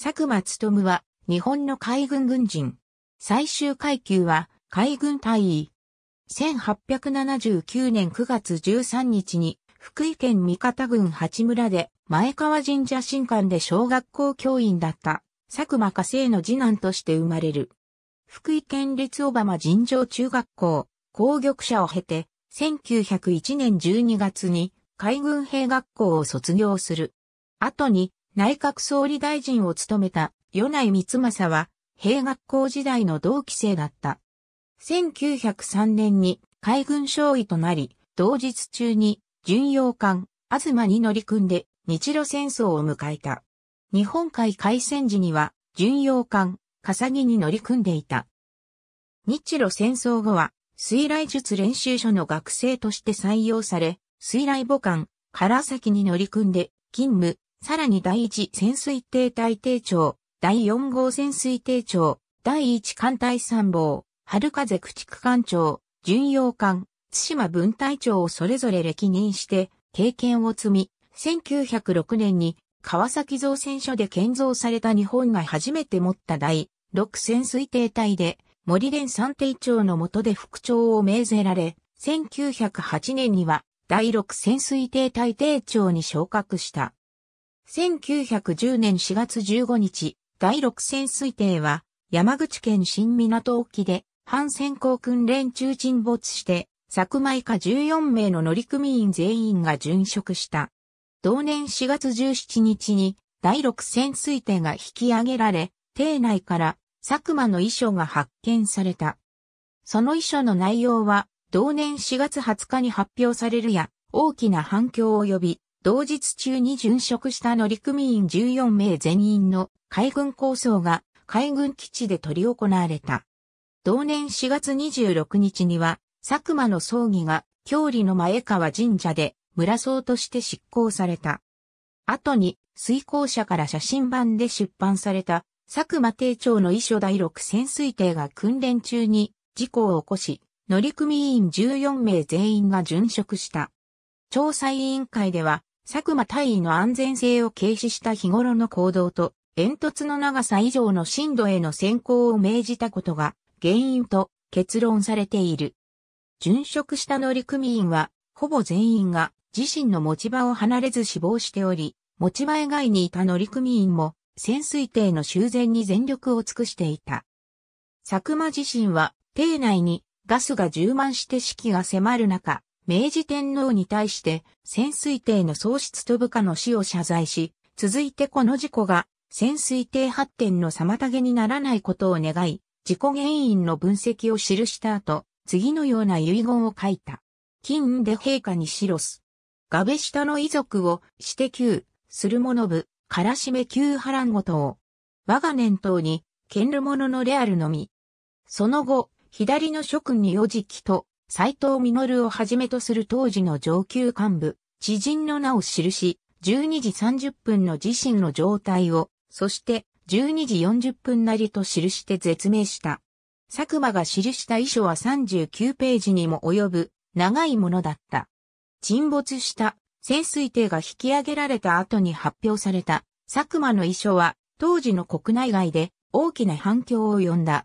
佐久間勉は日本の海軍軍人。最終階級は海軍大尉。1879年9月13日に福井県三方郡八村で前川神社神官で小学校教員だった佐久間家政の次男として生まれる。福井県立小浜尋常中学校、工玉社を経て1901年12月に海軍兵学校を卒業する。後に内閣総理大臣を務めた与内光政は、兵学校時代の同期生だった。1903年に海軍少尉となり、同日中に巡洋艦、東に乗り組んで日露戦争を迎えた。日本海海戦時には巡洋艦、笠木に乗り組んでいた。日露戦争後は水雷術練習所の学生として採用され、水雷母艦、唐崎に乗り組んで勤務、さらに第1潜水艇隊艇長、第4号潜水艇長、第1艦隊参謀、春風駆逐艦長、巡洋艦、津島分隊長をそれぞれ歴任して経験を積み、1906年に川崎造船所で建造された日本が初めて持った第6潜水艇隊で森連三艇長の下で副長を命ぜられ、1908年には第6潜水艇隊艇長に昇格した。1910年4月15日、第6潜水艇は、山口県新港沖で、反潜航訓練中沈没して、佐久間以下14名の乗組員全員が殉職した。同年4月17日に、第6潜水艇が引き上げられ、艇内から佐久間の遺書が発見された。その遺書の内容は、同年4月20日に発表されるや、大きな反響を呼び、同日中に殉職した乗組員14名全員の海軍構想が海軍基地で取り行われた。同年4月26日には、佐久間の葬儀が、郷里の前川神社で、村葬として執行された。後に、水行者から写真版で出版された、佐久間艇長の遺書第6潜水艇が訓練中に、事故を起こし、乗組員14名全員が殉職した。調査委員会では、佐久間隊員の安全性を軽視した日頃の行動と、煙突の長さ以上の深度への先行を命じたことが原因と結論されている。殉職した乗組員は、ほぼ全員が自身の持ち場を離れず死亡しており、持ち場以外にいた乗組員も潜水艇の修繕に全力を尽くしていた。佐久間自身は艇内にガスが充満して士気が迫る中、明治天皇に対して潜水艇の喪失と部下の死を謝罪し、続いてこの事故が潜水艇発展の妨げにならないことを願い、事故原因の分析を記した後、次のような遺言を書いた。金で陛下にシロス。ガベ下の遺族を、して旧、する者部、からしめ旧波乱ごとを。我が念頭に、剣る者のレアルのみ。その後、左の諸君におじきと、斎藤実をはじめとする当時の上級幹部、知人の名を記し、12時30分の自身の状態を、そして12時40分なりと記して絶命した。佐久間が記した遺書は39ページにも及ぶ長いものだった。沈没した潜水艇が引き上げられた後に発表された佐久間の遺書は当時の国内外で大きな反響を呼んだ。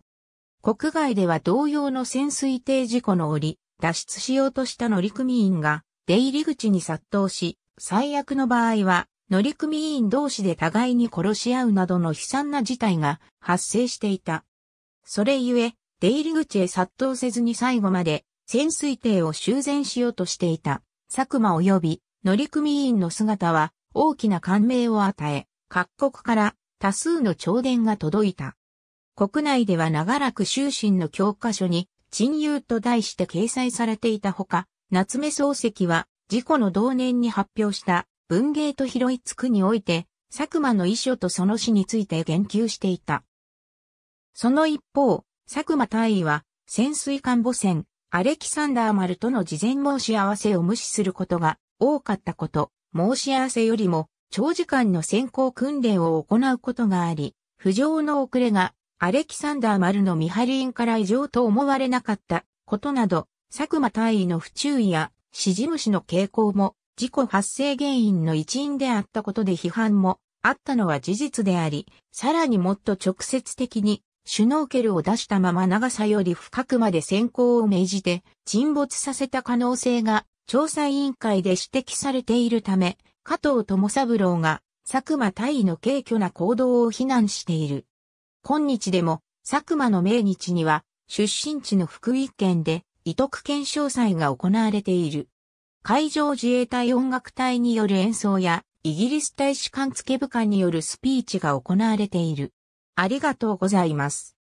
国外では同様の潜水艇事故の折、脱出しようとした乗組員が出入り口に殺到し、最悪の場合は乗組員同士で互いに殺し合うなどの悲惨な事態が発生していた。それゆえ、出入り口へ殺到せずに最後まで潜水艇を修繕しようとしていた佐久間及び乗組員の姿は大きな感銘を与え、各国から多数の弔電が届いた。国内では長らく終身の教科書に、陳友と題して掲載されていたほか、夏目漱石は、事故の同年に発表した文芸と拾いつくにおいて、佐久間の遺書とその死について言及していた。その一方、佐久間大尉は、潜水艦母船、アレキサンダー丸との事前申し合わせを無視することが多かったこと、申し合わせよりも長時間の先行訓練を行うことがあり、浮上の遅れがアレキサンダー・マルの見張り員から異常と思われなかったことなど、佐久間大尉の不注意や、指示虫の傾向も、事故発生原因の一因であったことで批判もあったのは事実であり、さらにもっと直接的に、シュノーケルを出したまま長さより深くまで先行を命じて沈没させた可能性が調査委員会で指摘されているため、加藤智三郎が佐久間大尉の軽挙な行動を非難している。今日でも、佐久間の命日には、出身地の福井県で、遺徳県詳祭が行われている。海上自衛隊音楽隊による演奏や、イギリス大使館付部官によるスピーチが行われている。ありがとうございます。